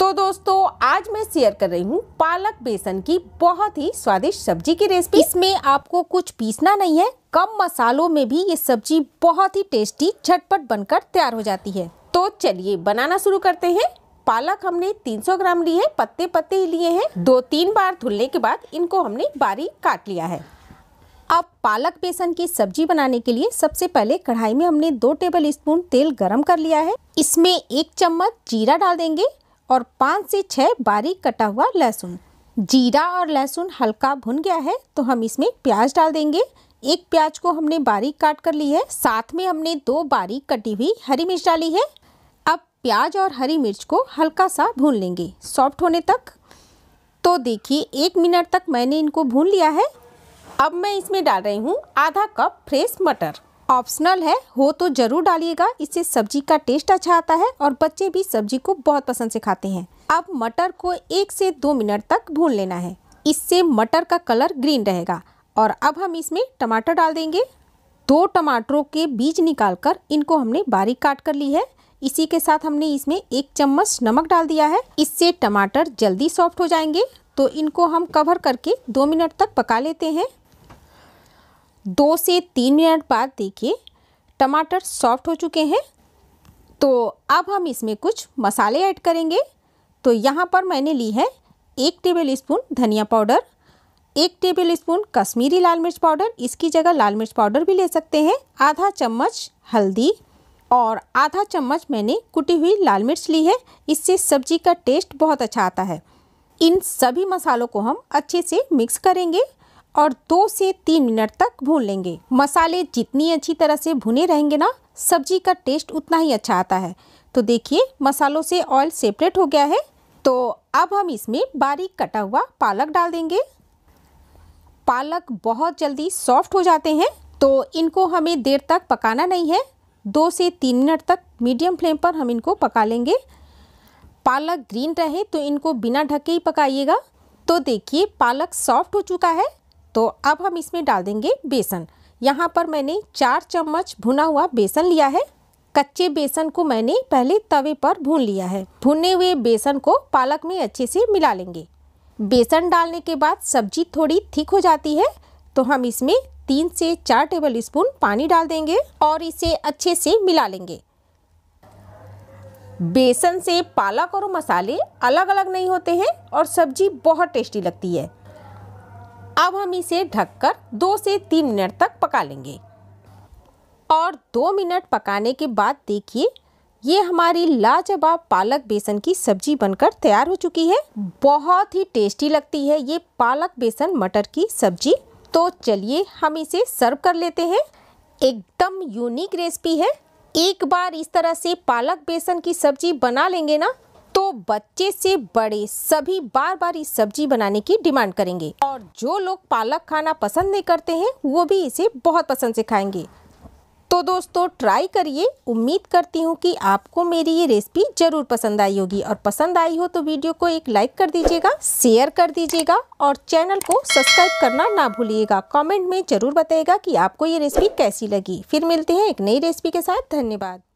तो दोस्तों आज मैं शेयर कर रही हूँ पालक बेसन की बहुत ही स्वादिष्ट सब्जी की रेसिपी इसमें आपको कुछ पीसना नहीं है कम मसालों में भी ये सब्जी बहुत ही टेस्टी झटपट बनकर तैयार हो जाती है तो चलिए बनाना शुरू करते हैं पालक हमने 300 ग्राम लिए है पत्ते पत्ते ही लिए हैं दो तीन बार धुलने के बाद इनको हमने बारीक काट लिया है अब पालक बेसन की सब्जी बनाने के लिए सबसे पहले कढ़ाई में हमने दो टेबल स्पून तेल गरम कर लिया है इसमें एक चम्मच जीरा डाल देंगे और पाँच से छः बारीक कटा हुआ लहसुन जीरा और लहसुन हल्का भुन गया है तो हम इसमें प्याज डाल देंगे एक प्याज को हमने बारीक काट कर ली है साथ में हमने दो बारीक कटी हुई हरी मिर्च डाली है अब प्याज और हरी मिर्च को हल्का सा भून लेंगे सॉफ्ट होने तक तो देखिए एक मिनट तक मैंने इनको भून लिया है अब मैं इसमें डाल रही हूँ आधा कप फ्रेश मटर ऑप्शनल है हो तो जरूर डालिएगा इससे सब्जी का टेस्ट अच्छा आता है और बच्चे भी सब्जी को बहुत पसंद से खाते हैं अब मटर को एक से दो मिनट तक भून लेना है इससे मटर का कलर ग्रीन रहेगा और अब हम इसमें टमाटर डाल देंगे दो टमाटरों के बीज निकालकर इनको हमने बारीक काट कर ली है इसी के साथ हमने इसमें एक चम्मच नमक डाल दिया है इससे टमाटर जल्दी सॉफ्ट हो जाएंगे तो इनको हम कवर करके दो मिनट तक पका लेते हैं दो से तीन मिनट बाद देखिए टमाटर सॉफ्ट हो चुके हैं तो अब हम इसमें कुछ मसाले ऐड करेंगे तो यहाँ पर मैंने ली है एक टेबल स्पून धनिया पाउडर एक टेबल स्पून कश्मीरी लाल मिर्च पाउडर इसकी जगह लाल मिर्च पाउडर भी ले सकते हैं आधा चम्मच हल्दी और आधा चम्मच मैंने कुटी हुई लाल मिर्च ली है इससे सब्जी का टेस्ट बहुत अच्छा आता है इन सभी मसालों को हम अच्छे से मिक्स करेंगे और दो से तीन मिनट तक भून लेंगे मसाले जितनी अच्छी तरह से भुने रहेंगे ना सब्जी का टेस्ट उतना ही अच्छा आता है तो देखिए मसालों से ऑयल सेपरेट हो गया है तो अब हम इसमें बारीक कटा हुआ पालक डाल देंगे पालक बहुत जल्दी सॉफ्ट हो जाते हैं तो इनको हमें देर तक पकाना नहीं है दो से तीन मिनट तक मीडियम फ्लेम पर हम इनको पका लेंगे पालक ग्रीन रहे तो इनको बिना ढके ही पकाइएगा तो देखिए पालक सॉफ्ट हो चुका है तो अब हम इसमें डाल देंगे बेसन यहाँ पर मैंने चार चम्मच भुना हुआ बेसन लिया है कच्चे बेसन को मैंने पहले तवे पर भून लिया है भुने हुए बेसन को पालक में अच्छे से मिला लेंगे बेसन डालने के बाद सब्जी थोड़ी थिक हो जाती है तो हम इसमें तीन से चार टेबल स्पून पानी डाल देंगे और इसे अच्छे से मिला लेंगे बेसन से पालक और मसाले अलग अलग नहीं होते हैं और सब्जी बहुत टेस्टी लगती है अब हम इसे ढककर दो से तीन मिनट तक पका लेंगे और दो मिनट पकाने के बाद देखिए ये हमारी लाजवाब पालक बेसन की सब्जी बनकर तैयार हो चुकी है बहुत ही टेस्टी लगती है ये पालक बेसन मटर की सब्जी तो चलिए हम इसे सर्व कर लेते हैं एकदम यूनिक रेसिपी है एक बार इस तरह से पालक बेसन की सब्जी बना लेंगे ना बच्चे से बड़े सभी बार बार इस सब्जी बनाने की डिमांड करेंगे और जो लोग पालक खाना पसंद नहीं करते हैं वो भी इसे बहुत पसंद से खाएंगे तो दोस्तों ट्राई करिए उम्मीद करती हूँ कि आपको मेरी ये रेसिपी ज़रूर पसंद आई होगी और पसंद आई हो तो वीडियो को एक लाइक कर दीजिएगा शेयर कर दीजिएगा और चैनल को सब्सक्राइब करना ना भूलिएगा कमेंट में ज़रूर बताइएगा कि आपको ये रेसिपी कैसी लगी फिर मिलते हैं एक नई रेसिपी के साथ धन्यवाद